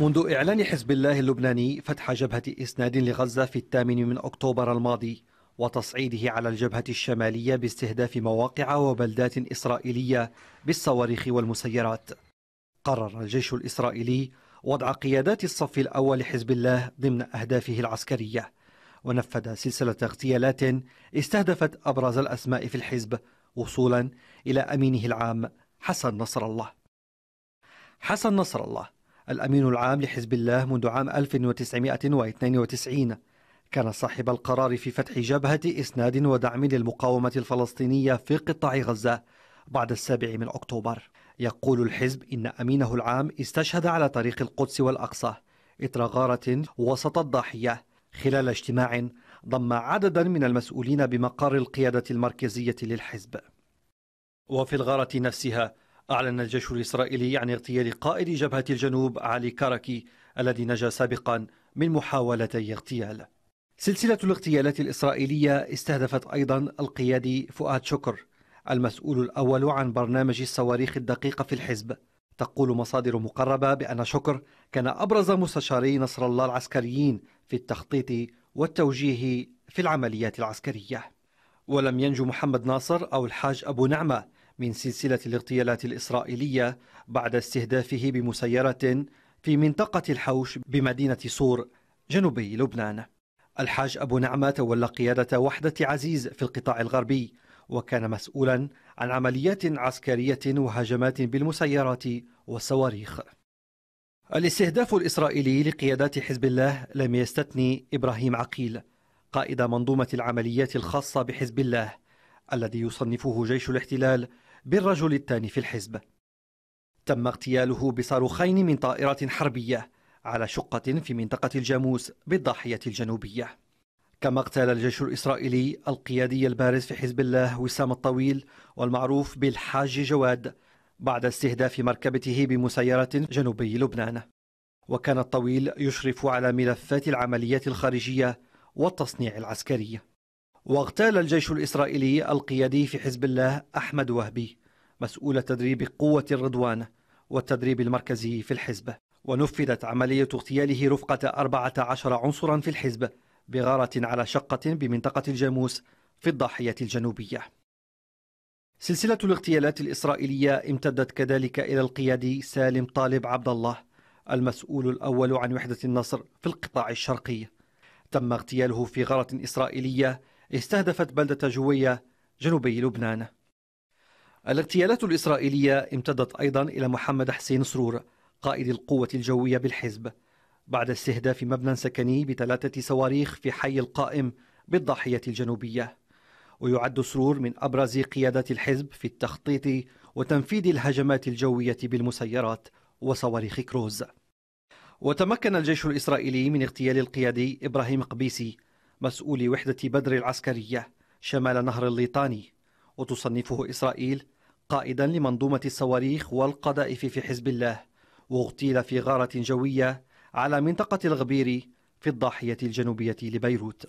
منذ إعلان حزب الله اللبناني فتح جبهة إسناد لغزة في الثامن من أكتوبر الماضي وتصعيده على الجبهة الشمالية باستهداف مواقع وبلدات إسرائيلية بالصواريخ والمسيرات قرر الجيش الإسرائيلي وضع قيادات الصف الأول حزب الله ضمن أهدافه العسكرية ونفذ سلسلة اغتيالات استهدفت أبرز الأسماء في الحزب وصولا إلى أمينه العام حسن نصر الله حسن نصر الله الأمين العام لحزب الله منذ عام 1992 كان صاحب القرار في فتح جبهة إسناد ودعم للمقاومة الفلسطينية في قطاع غزة بعد السابع من أكتوبر يقول الحزب إن أمينه العام استشهد على طريق القدس والأقصى إثر غارة وسط الضاحية خلال اجتماع ضم عددا من المسؤولين بمقر القيادة المركزية للحزب وفي الغارة نفسها أعلن الجيش الإسرائيلي عن اغتيال قائد جبهة الجنوب علي كاركي الذي نجا سابقا من محاولتي اغتيال سلسلة الاغتيالات الإسرائيلية استهدفت أيضا القيادي فؤاد شكر المسؤول الأول عن برنامج الصواريخ الدقيقة في الحزب تقول مصادر مقربة بأن شكر كان أبرز مستشاري نصر الله العسكريين في التخطيط والتوجيه في العمليات العسكرية ولم ينجو محمد ناصر أو الحاج أبو نعمة من سلسلة الاغتيالات الإسرائيلية بعد استهدافه بمسيرة في منطقة الحوش بمدينة صور جنوبي لبنان الحاج أبو نعمة تولى قيادة وحدة عزيز في القطاع الغربي وكان مسؤولا عن عمليات عسكرية وهجمات بالمسيرات والصواريخ الاستهداف الإسرائيلي لقيادات حزب الله لم يستثني إبراهيم عقيل قائد منظومة العمليات الخاصة بحزب الله الذي يصنفه جيش الاحتلال بالرجل الثاني في الحزب تم اغتياله بصاروخين من طائرة حربية على شقة في منطقة الجاموس بالضاحية الجنوبية كما اغتال الجيش الإسرائيلي القيادي البارز في حزب الله وسام الطويل والمعروف بالحاج جواد بعد استهداف مركبته بمسيرة جنوبي لبنان وكان الطويل يشرف على ملفات العمليات الخارجية والتصنيع العسكري واغتال الجيش الإسرائيلي القيادي في حزب الله أحمد وهبي مسؤول تدريب قوة الرضوان والتدريب المركزي في الحزب ونفذت عملية اغتياله رفقة 14 عنصرا في الحزب بغارة على شقة بمنطقة الجاموس في الضاحية الجنوبية سلسلة الاغتيالات الإسرائيلية امتدت كذلك إلى القيادي سالم طالب عبد الله المسؤول الأول عن وحدة النصر في القطاع الشرقي تم اغتياله في غارة إسرائيلية استهدفت بلدة جوية جنوبي لبنان الاغتيالات الإسرائيلية امتدت أيضا إلى محمد حسين سرور قائد القوة الجوية بالحزب بعد استهداف مبنى سكني بثلاثة صواريخ في حي القائم بالضاحية الجنوبية ويعد سرور من أبرز قيادات الحزب في التخطيط وتنفيذ الهجمات الجوية بالمسيرات وصواريخ كروز وتمكن الجيش الإسرائيلي من اغتيال القيادي إبراهيم قبيسي مسؤول وحدة بدر العسكرية شمال نهر الليطاني وتصنفه إسرائيل قائدا لمنظومة الصواريخ والقذائف في حزب الله واغتيل في غارة جوية على منطقة الغبير في الضاحية الجنوبية لبيروت